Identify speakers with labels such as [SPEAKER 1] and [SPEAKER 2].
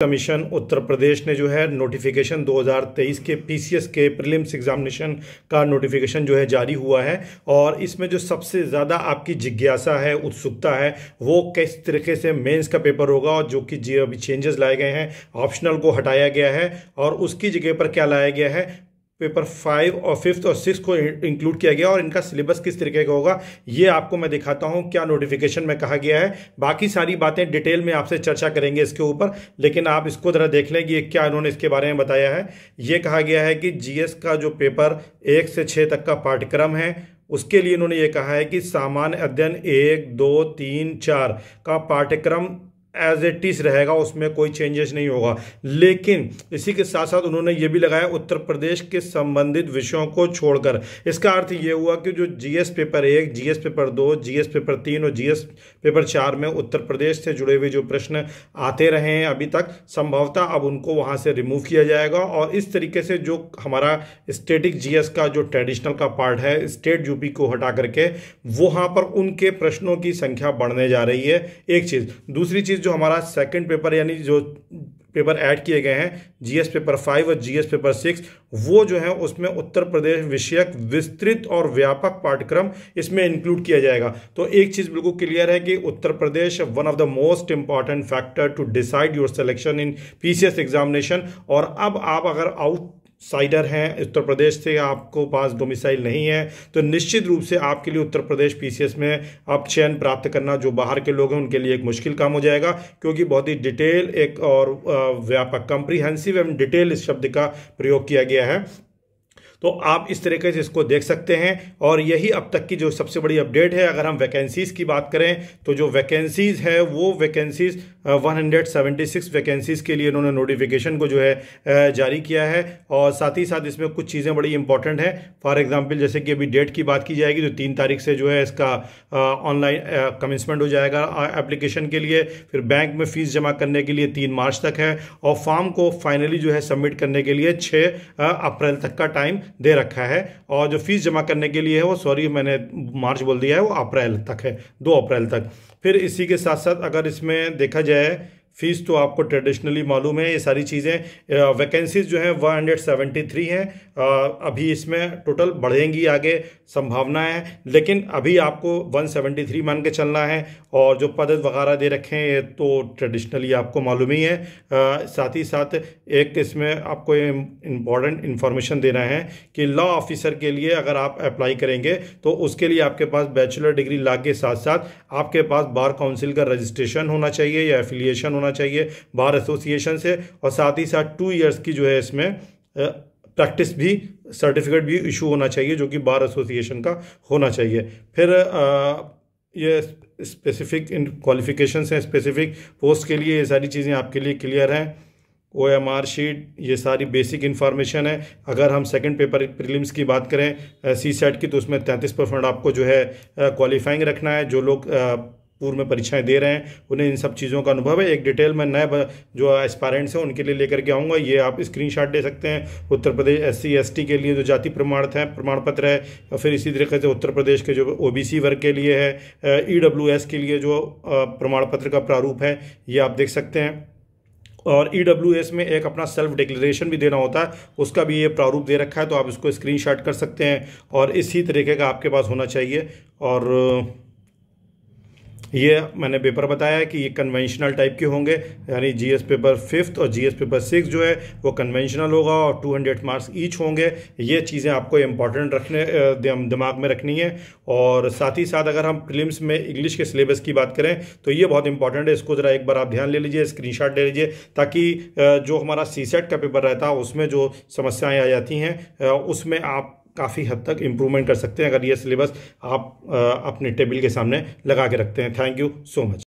[SPEAKER 1] commission उत्तर प्रदेश ने जो है नोटिफिकेशन 2023 के पीसीएस के प्रीलिम्स एग्जामिनेशन का नोटिफिकेशन जो है जारी हुआ है और इसमें जो सबसे ज़्यादा आपकी जिज्ञासा है उत्सुकता है वो किस तरीके से मेंस का पेपर होगा और जो कि जी अभी चेंजेस लाए गए हैं ऑप्शनल को हटाया गया है और उसकी जगह पर क्या लाया गया है पेपर फाइव और फिफ्थ और सिक्स को इंक्लूड किया गया और इनका सिलेबस किस तरीके का होगा ये आपको मैं दिखाता हूँ क्या नोटिफिकेशन में कहा गया है बाकी सारी बातें डिटेल में आपसे चर्चा करेंगे इसके ऊपर लेकिन आप इसको ज़रा देख लें कि क्या इन्होंने इसके बारे में बताया है ये कहा गया है कि जी का जो पेपर एक से छः तक का पाठ्यक्रम है उसके लिए इन्होंने ये कहा है कि सामान्य अध्ययन एक दो तीन चार का पाठ्यक्रम एज ए टीस रहेगा उसमें कोई चेंजेस नहीं होगा लेकिन इसी के साथ साथ उन्होंने ये भी लगाया उत्तर प्रदेश के संबंधित विषयों को छोड़कर इसका अर्थ ये हुआ कि जो जीएस पेपर एक जीएस पेपर दो जीएस पेपर तीन और जीएस पेपर चार में उत्तर प्रदेश से जुड़े हुए जो प्रश्न आते रहे हैं अभी तक संभवतः अब उनको वहाँ से रिमूव किया जाएगा और इस तरीके से जो हमारा स्टेटिक एस का जो ट्रेडिशनल का पार्ट है स्टेट यूपी को हटा करके वहाँ पर उनके प्रश्नों की संख्या बढ़ने जा रही है एक चीज़ दूसरी चीज़ सीरीज जो हमारा सेकंड पेपर यानी जो पेपर ऐड किए गए हैं जीएस पेपर फाइव और जीएस पेपर सिक्स वो जो है उसमें उत्तर प्रदेश विषयक विस्तृत और व्यापक पाठ्यक्रम इसमें इंक्लूड किया जाएगा तो एक चीज़ बिल्कुल क्लियर है कि Uttar Pradesh one of the most important factor to decide your selection in PCS examination और अब आप अगर आउट साइडर हैं उत्तर प्रदेश से आपको पास डोमिसाइल नहीं है तो निश्चित रूप से आपके लिए उत्तर प्रदेश पीसीएस में आप चयन प्राप्त करना जो बाहर के लोग हैं उनके लिए एक मुश्किल काम हो जाएगा क्योंकि बहुत ही डिटेल एक और व्यापक कंप्रीहेंसिव एवं डिटेल इस शब्द का प्रयोग किया गया है तो आप इस तरीके से इसको देख सकते हैं और यही अब तक की जो सबसे बड़ी अपडेट है अगर हम वैकेंसीज़ की बात करें तो जो वैकेंसीज़ है वो वैकेंसीज़ 176 वैकेंसीज़ के लिए उन्होंने नोटिफिकेशन को जो है जारी किया है और साथ ही साथ इसमें कुछ चीज़ें बड़ी इंपॉर्टेंट हैं फॉर एग्जाम्पल जैसे कि अभी डेट की बात की जाएगी तो तीन तारीख से जो है इसका ऑनलाइन कमेंसमेंट हो जाएगा एप्लीकेशन के लिए फिर बैंक में फ़ीस जमा करने के लिए तीन मार्च तक है और फॉर्म को फाइनली जो है सबमिट करने के लिए छः अप्रैल तक का टाइम दे रखा है और जो फीस जमा करने के लिए है वो सॉरी मैंने मार्च बोल दिया है वो अप्रैल तक है दो अप्रैल तक फिर इसी के साथ साथ अगर इसमें देखा जाए फीस तो आपको ट्रेडिशनली मालूम है ये सारी चीज़ें वैकेंसीज जो हैं 173 हैं अभी इसमें टोटल बढ़ेंगी आगे संभावना है लेकिन अभी आपको 173 मान के चलना है और जो पद वगैरह दे रखे हैं तो ट्रेडिशनली आपको मालूम ही है आ, साथ ही साथ एक इसमें आपको इम्पॉर्टेंट इन्फॉर्मेशन देना है कि लॉ ऑफिसर के लिए अगर आप अप्लाई करेंगे तो उसके लिए आपके पास बैचलर डिग्री ला के साथ साथ आपके पास बार काउंसिल का रजिस्ट्रेशन होना चाहिए या एफिलिएशन होना चाहिए बार एसोसिएशन से और साथ ही साथ टू ईयर्स की जो है इसमें प्रैक्टिस भी सर्टिफिकेट भी इशू होना चाहिए जो कि बार एसोसिएशन का होना चाहिए फिर आ, ये स्पेसिफिक इन क्वालिफिकेशन हैं स्पेसिफिक पोस्ट के लिए ये सारी चीज़ें आपके लिए क्लियर हैं ओ एम आर शीट ये सारी बेसिक इन्फॉर्मेशन है अगर हम सेकंड पेपर प्रीलिम्स की बात करें सी सेट की तो उसमें तैंतीस परसेंट आपको जो है क्वालिफाइंग रखना है जो लोग पूर्व में परीक्षाएं दे रहे हैं उन्हें इन सब चीज़ों का अनुभव है एक डिटेल में नए जो एस्पायरेंट्स हैं उनके लिए लेकर के आऊँगा ये आप स्क्रीनशॉट दे सकते हैं उत्तर प्रदेश एस सी के लिए जो जाति प्रमाण है प्रमाण पत्र है और फिर इसी तरीके से उत्तर प्रदेश के जो ओ वर्ग के लिए है ई e के लिए जो प्रमाण पत्र का प्रारूप है ये आप देख सकते हैं और ई e में एक अपना सेल्फ डिक्लेरेशन भी देना होता है उसका भी ये प्रारूप दे रखा है तो आप इसको स्क्रीनशॉट कर सकते हैं और इसी तरीके का आपके पास होना चाहिए और ये मैंने पेपर बताया कि ये कन्वेंशनल टाइप के होंगे यानी जीएस पेपर फिफ्थ और जीएस पेपर सिक्स जो है वो कन्वेंशनल होगा और 200 मार्क्स ईच होंगे ये चीज़ें आपको इम्पॉर्टेंट रखने दिमाग में रखनी है और साथ ही साथ अगर हम फिल्म में इंग्लिश के सिलेबस की बात करें तो ये बहुत इंपॉर्टेंट है इसको ज़रा एक बार आप ध्यान ले लीजिए स्क्रीन ले लीजिए ताकि जो हमारा सी का पेपर रहता है उसमें जो समस्याएँ आ जाती हैं उसमें आप काफ़ी हद तक इम्प्रूवमेंट कर सकते हैं अगर ये सिलेबस आप अपने टेबल के सामने लगा के रखते हैं थैंक यू सो मच